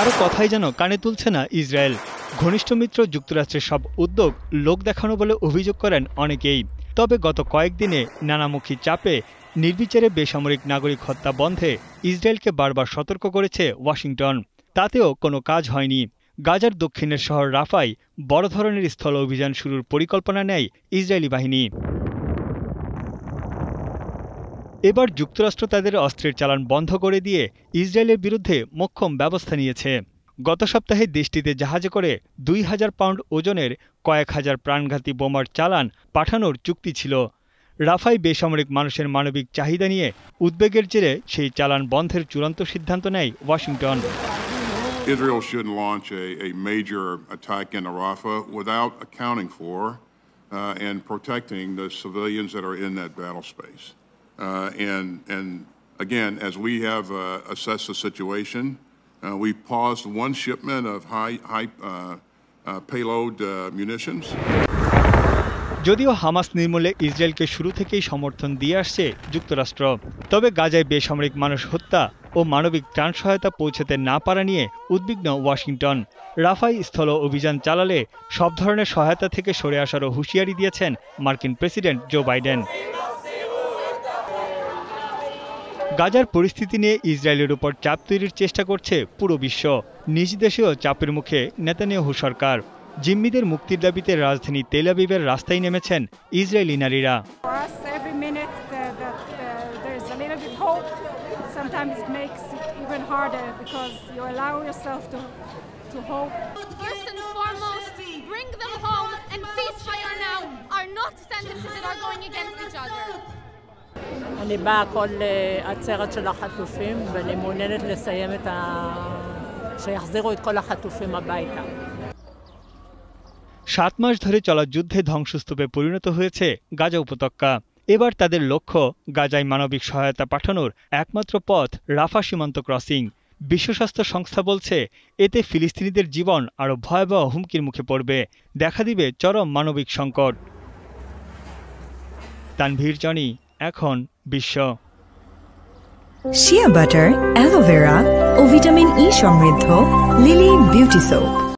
কারো কথাই যেন কানে তুলছে না ইসরায়েল ঘনিষ্ঠ মিত্র যুক্তরাষ্ট্রের সব উদ্যোগ লোক দেখানো বলে অভিযোগ করেন অনেকেই তবে গত কয়েকদিনে নানামুখী চাপে নির্বিচারে বেসামরিক নাগরিক হত্যা বন্ধে ইসরায়েলকে বারবার সতর্ক করেছে ওয়াশিংটন তাতেও কোনো কাজ হয়নি গাজার দক্ষিণের শহর রাফায় বড় ধরনের স্থল অভিযান শুরুর পরিকল্পনা নেয় ইসরায়েলি বাহিনী এবার যুক্তরাষ্ট্র তাদের অস্ত্রের চালান বন্ধ করে দিয়ে ইসরায়েলের বিরুদ্ধে মক্ষম ব্যবস্থা নিয়েছে গত সপ্তাহে দেশটিতে জাহাজে করে দুই হাজার পাউন্ড ওজনের কয়েক হাজার প্রাণঘাতী বোমার চালান পাঠানোর চুক্তি ছিল রাফাই বেসামরিক মানুষের মানবিক চাহিদা নিয়ে উদ্বেগের জেরে সেই চালান বন্ধের চূড়ান্ত সিদ্ধান্ত নেয় Washington Israel shouldn't launch a, a major attack in Rafah without accounting for uh, and protecting the civilians that are in that battle space. Uh, and, and again, as we have uh, assessed the situation, uh, we paused one shipment of high, high uh, uh, payload uh, munitions. যদিও Hamas নির্মূলে ইসরায়েলকে শুরু থেকেই সমর্থন দিয়ে আসছে যুক্তরাষ্ট্র তবে গাজায় বেসামরিক মানুষ হত্যা ও মানবিক ত্রাণ সহায়তা পৌঁছাতে না পারা নিয়ে উদ্বিগ্ন ওয়াশিংটন রাফাই স্থল অভিযান চালালে সব ধরনের সহায়তা থেকে সরে আসারও হুঁশিয়ারি দিয়েছেন মার্কিন প্রেসিডেন্ট জো বাইডেন গাজার পরিস্থিতি নিয়ে ইসরায়েলের উপর চাপ তৈরির চেষ্টা করছে পুরো বিশ্ব নিজ দেশেও চাপের মুখে নেতানিয়াহু সরকার জিম্মিদের মুক্তির দাবিতে রাজধানী তেলাবিবের রাস্তায় নেমেছেন ইসরায়েলি নারীরা To hope. First and foremost, אני באה כל עצרת של החטופים, ואני מעוניינת לסיים את ה... שיחזירו את כל החטופים הביתה. সাত মাস ধরে চলা যুদ্ধে ধ্বংসস্তূপে পরিণত হয়েছে গাজা উপত্যকা এবার তাদের লক্ষ্য গাজায় মানবিক সহায়তা পাঠানোর একমাত্র পথ রাফা সীমান্ত ক্রসিং বিশ্ব স্বাস্থ্য সংস্থা বলছে এতে ফিলিস্তিনিদের জীবন আরও ভয়াবহ হুমকির মুখে পড়বে দেখা দিবে চরম মানবিক সংকট তানভীর জনি এখন বিশ্ব শিয়া বাটার অ্যালোভেরা ও ভিটামিন ই e সমৃদ্ধ লিলি বিউটি সোপ